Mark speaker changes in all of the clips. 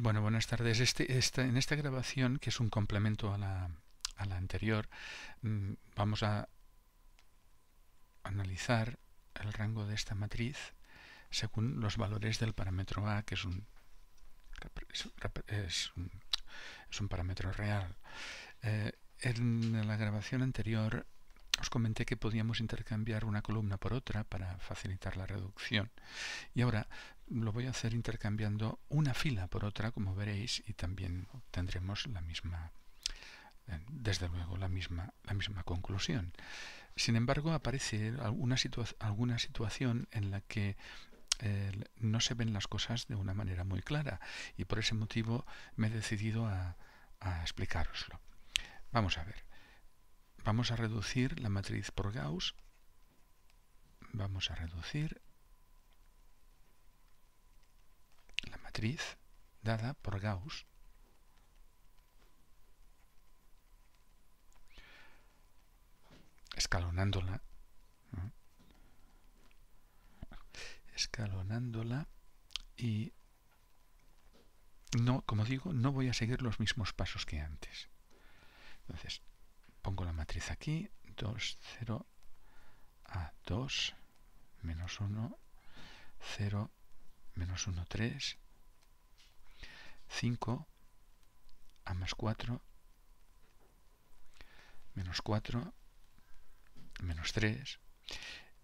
Speaker 1: Bueno, buenas tardes. Este, este, en esta grabación, que es un complemento a la, anterior, mm, vamos a analizar el rango de esta matriz según los valores del parámetro A, que es un, es un, parámetro real. Eh, en la grabación anterior os comenté que podíamos intercambiar una columna por otra para facilitar la reducción. Y ahora lo voy a hacer intercambiando una fila por otra, como veréis, y también obtendremos la misma, eh, desde luego, la misma, la misma conclusión. Sin embargo, aparece alguna, alguna situación en la que eh, no se ven las cosas de una manera muy clara y por ese motivo me he decidido a, a explicaroslo. Vamos a ver. Vamos a reducir la matriz por Gauss. Vamos a reducir dada por Gauss escalonándola escalonándola y no, como digo, no voy a seguir los mismos pasos que antes. Entonces, pongo la matriz aquí, 2, 0, a 2, menos 1, 0, menos 1, 3, 5 a más 4 menos 4 menos 3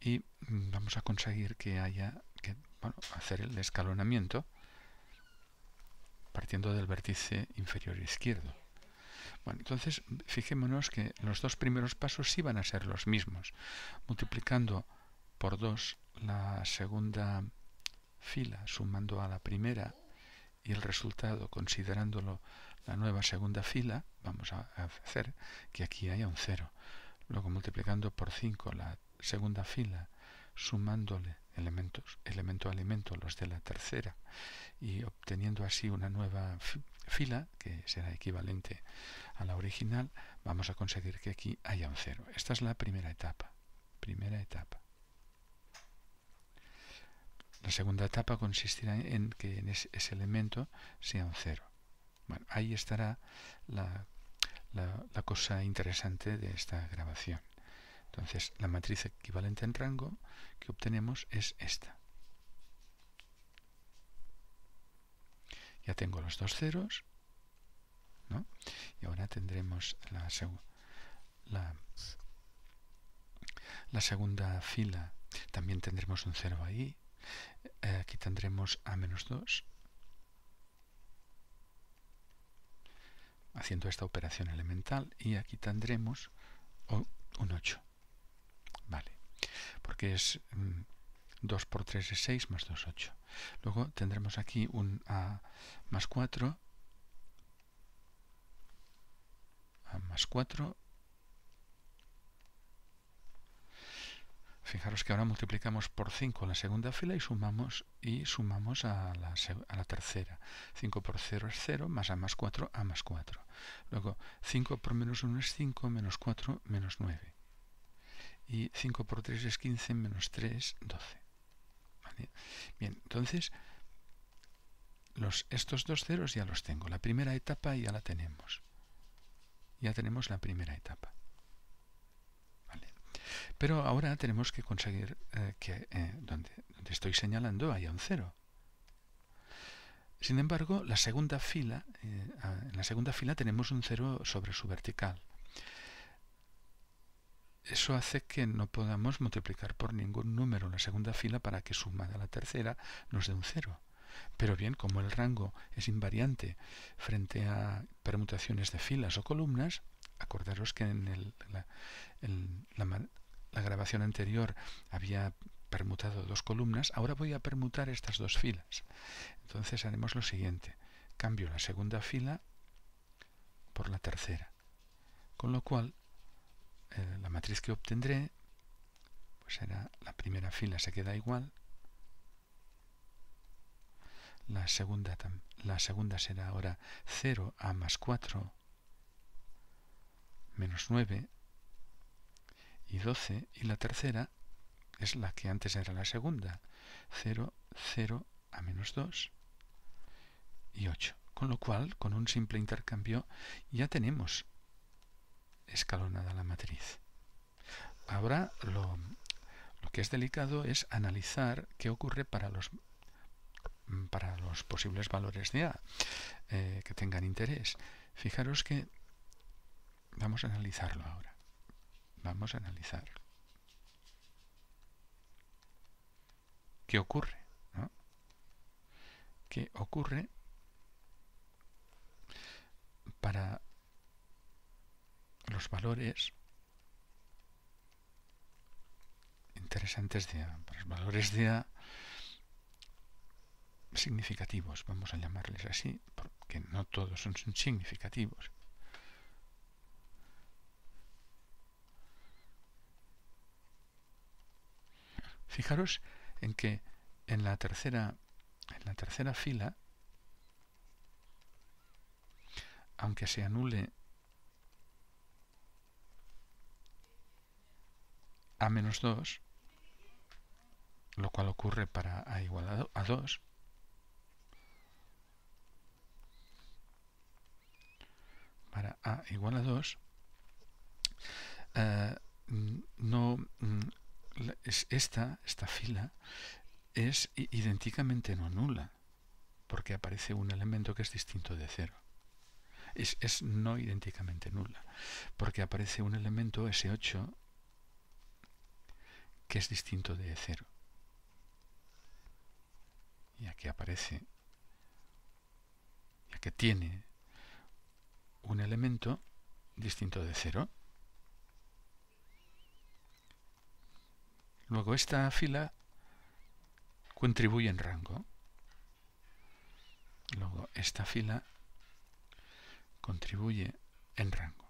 Speaker 1: y vamos a conseguir que haya que hacer el escalonamiento partiendo del vértice inferior izquierdo. Bueno, entonces fijémonos que los dos primeros pasos sí van a ser los mismos. Multiplicando por 2 la segunda fila, sumando a la primera y el resultado, considerándolo la nueva segunda fila, vamos a hacer que aquí haya un cero. Luego multiplicando por 5 la segunda fila, sumándole elementos, elemento a elemento los de la tercera y obteniendo así una nueva fila que será equivalente a la original, vamos a conseguir que aquí haya un cero. Esta es la primera etapa. Primera etapa segunda etapa consistirá en que ese elemento sea un cero. Bueno, ahí estará la, cosa interesante de esta grabación. Entonces, la matriz equivalente en rango que obtenemos es esta. Ya tengo los dos ceros, Y ahora tendremos la segunda fila. También tendremos un cero ahí, eh, aquí tendremos a menos 2. Haciendo esta operación elemental. Y aquí tendremos un 8. Vale. Porque es 2 mm, por 3 es 6 más 2, 8. Luego tendremos aquí un A más 4. A más 4 Fijaros que ahora multiplicamos por 5 la segunda fila y sumamos, y sumamos a, la, tercera. 5 por 0 es 0, más A más 4, A más 4. Luego 5 por menos 1 es 5, menos 4, menos 9. Y 5 por 3 es 15, menos 3, 12. Bien, entonces los, estos dos ceros ya los tengo. La primera etapa ya la tenemos. Ya tenemos la primera etapa. Pero ahora tenemos que conseguir eh, que eh, donde, estoy señalando haya un cero. Sin embargo, la segunda fila, eh, en la segunda fila tenemos un cero sobre su vertical. Eso hace que no podamos multiplicar por ningún número la segunda fila para que suma a la tercera nos dé un cero. Pero bien, como el rango es invariante frente a permutaciones de filas o columnas, acordaros que en, el, la, la grabación anterior había permutado dos columnas, ahora voy a permutar estas dos filas. Entonces haremos lo siguiente. Cambio la segunda fila por la tercera. Con lo cual, eh, la matriz que obtendré pues, será la primera fila se queda igual, la segunda, la segunda será ahora 0 a más 4 menos 9 y 12 y la tercera es la que antes era la segunda, 0, 0 a menos 2 y 8. Con lo cual, con un simple intercambio ya tenemos escalonada la matriz. Ahora lo, que es delicado es analizar qué ocurre para los para los posibles valores de A eh, que tengan interés. Fijaros que vamos a analizarlo ahora. Vamos a analizar. ¿Qué ocurre? ¿Qué ocurre para los valores interesantes de para los valores de A significativos, vamos a llamarles así, porque no todos son significativos. Fijaros en que en la tercera, en la tercera fila, aunque se anule a menos 2, lo cual ocurre para a igual a 2, para a igual a 2, eh, no mm, es esta, esta fila es idénticamente no nula, porque aparece un elemento que es distinto de cero. Es, es no idénticamente nula, porque aparece un elemento S8 que es distinto de cero. Y aquí aparece, ya que tiene un elemento distinto de cero, Luego esta fila contribuye en rango. Luego esta fila contribuye en rango.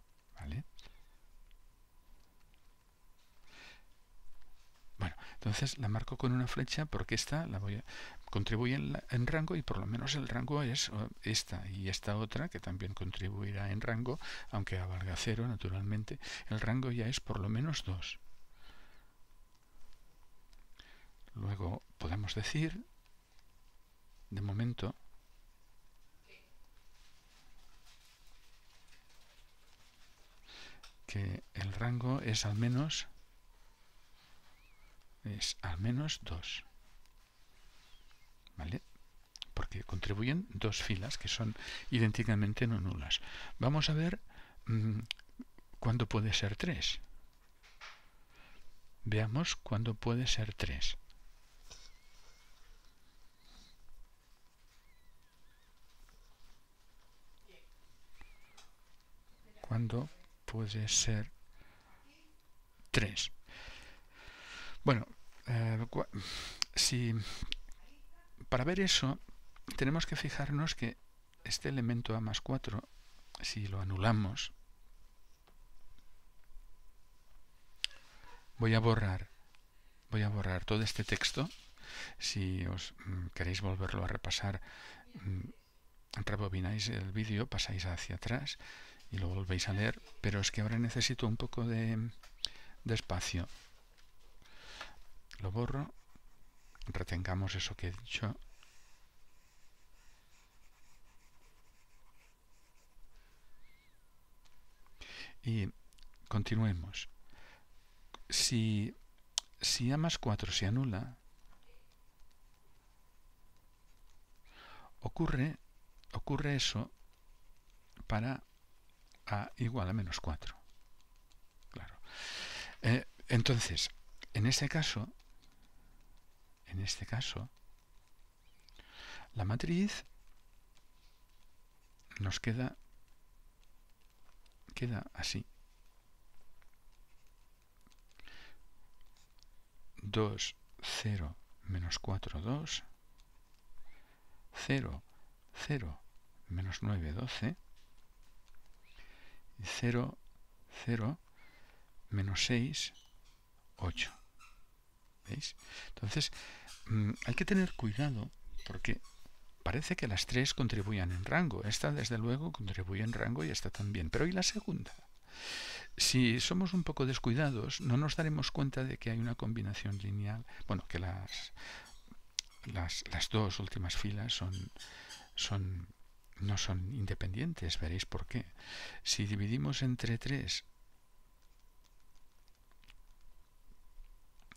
Speaker 1: Bueno, entonces la marco con una flecha porque esta la voy a, contribuye en, rango y por lo menos el rango es esta y esta otra que también contribuirá en rango, aunque valga cero naturalmente, el rango ya es por lo menos dos. decir, de momento, que el rango es al menos es al menos 2. ¿Vale? Porque contribuyen dos filas que son idénticamente no nulas. Vamos a ver mm, cuándo puede ser 3. Veamos cuándo puede ser 3. puede ser 3. Bueno, eh, si para ver eso tenemos que fijarnos que este elemento a más 4, si lo anulamos, voy a borrar voy a borrar todo este texto si os mm, queréis volverlo a repasar mm, rebobináis el vídeo pasáis hacia atrás y lo volvéis a leer, pero es que ahora necesito un poco de, de espacio. Lo borro, retengamos eso que he dicho. Y continuemos. Si, si A más 4 se anula, ocurre, ocurre eso para a igual a menos 4. Claro. Eh, entonces, en este caso, en este caso, la matriz nos queda, queda así. 2, 0, menos 4, 2, 0, 0, menos 9, 12, 0, 0, menos 6, 8. ¿Veis? Entonces, mm, hay que tener cuidado porque parece que las tres contribuyan en rango. Esta, desde luego, contribuye en rango y esta también. Pero ¿y la segunda? Si somos un poco descuidados, no nos daremos cuenta de que hay una combinación lineal. Bueno, que las, las, dos últimas filas son, son no son independientes, veréis por qué. Si dividimos entre 3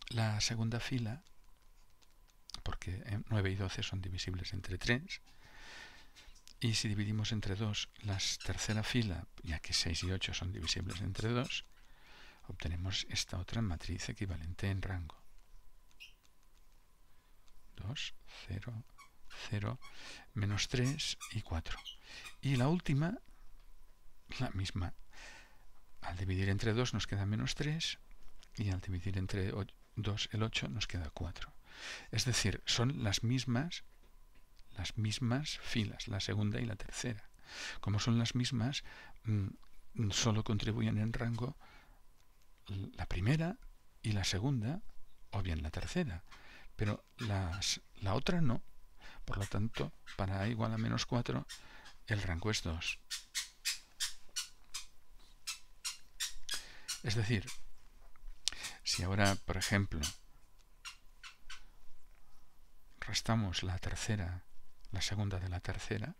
Speaker 1: la segunda fila, porque 9 eh, y 12 son divisibles entre 3, y si dividimos entre 2 la tercera fila, ya que 6 y 8 son divisibles entre 2, obtenemos esta otra matriz equivalente en rango. 2, 0, 0, menos 3 y 4. Y la última, la misma. Al dividir entre 2 nos queda menos 3 y al dividir entre 2 el 8 nos queda 4. Es decir, son las mismas, las mismas filas, la segunda y la tercera. Como son las mismas, mm, solo contribuyen en rango la primera y la segunda, o bien la tercera, pero la otra no. Por lo tanto, para a igual a menos 4, el rango es 2. Es decir, si ahora, por ejemplo, restamos la tercera, la segunda de la tercera,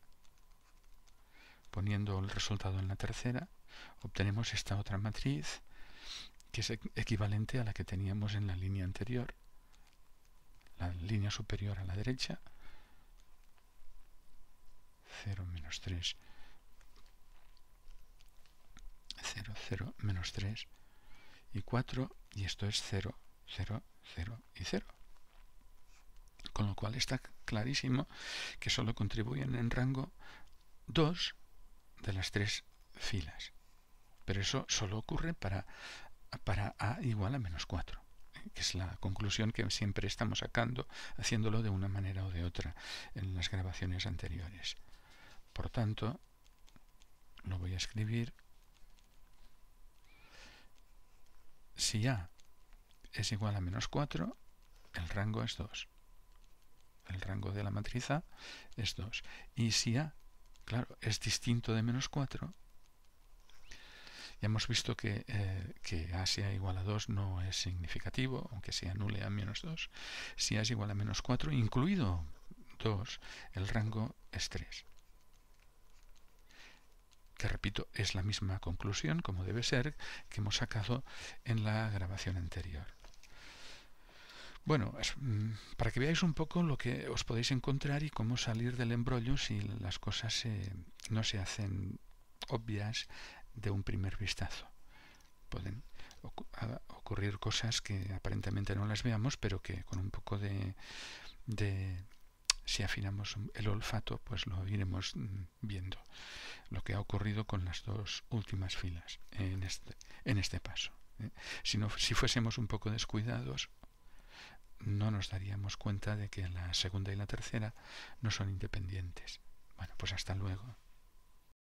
Speaker 1: poniendo el resultado en la tercera, obtenemos esta otra matriz que es equivalente a la que teníamos en la línea anterior, la línea superior a la derecha 0 menos 3, 0, 0 menos 3 y 4 y esto es 0, 0, 0 y 0. Con lo cual está clarísimo que solo contribuyen en rango 2 de las tres filas. Pero eso solo ocurre para, para a igual a menos 4 ¿eh? que es la conclusión que siempre estamos sacando, haciéndolo de una manera o de otra en las grabaciones anteriores. Por tanto, lo voy a escribir. Si A es igual a menos 4, el rango es 2. El rango de la matriz A es 2. Y si A, claro, es distinto de menos 4, ya hemos visto que, eh, que, A sea igual a 2 no es significativo, aunque sea anule a menos 2. Si A es igual a menos 4, incluido 2, el rango es 3 que repito, es la misma conclusión, como debe ser, que hemos sacado en la grabación anterior. Bueno, mm, para que veáis un poco lo que os podéis encontrar y cómo salir del embrollo si las cosas no se hacen obvias de un primer vistazo. Pueden ocurrir cosas que aparentemente no las veamos, pero que con un poco de si afinamos el olfato, pues lo iremos mm, viendo, lo que ha ocurrido con las dos últimas filas en este, en este paso. ¿eh? Si, no, si fuésemos un poco descuidados, no nos daríamos cuenta de que la segunda y la tercera no son independientes. Bueno, pues hasta luego.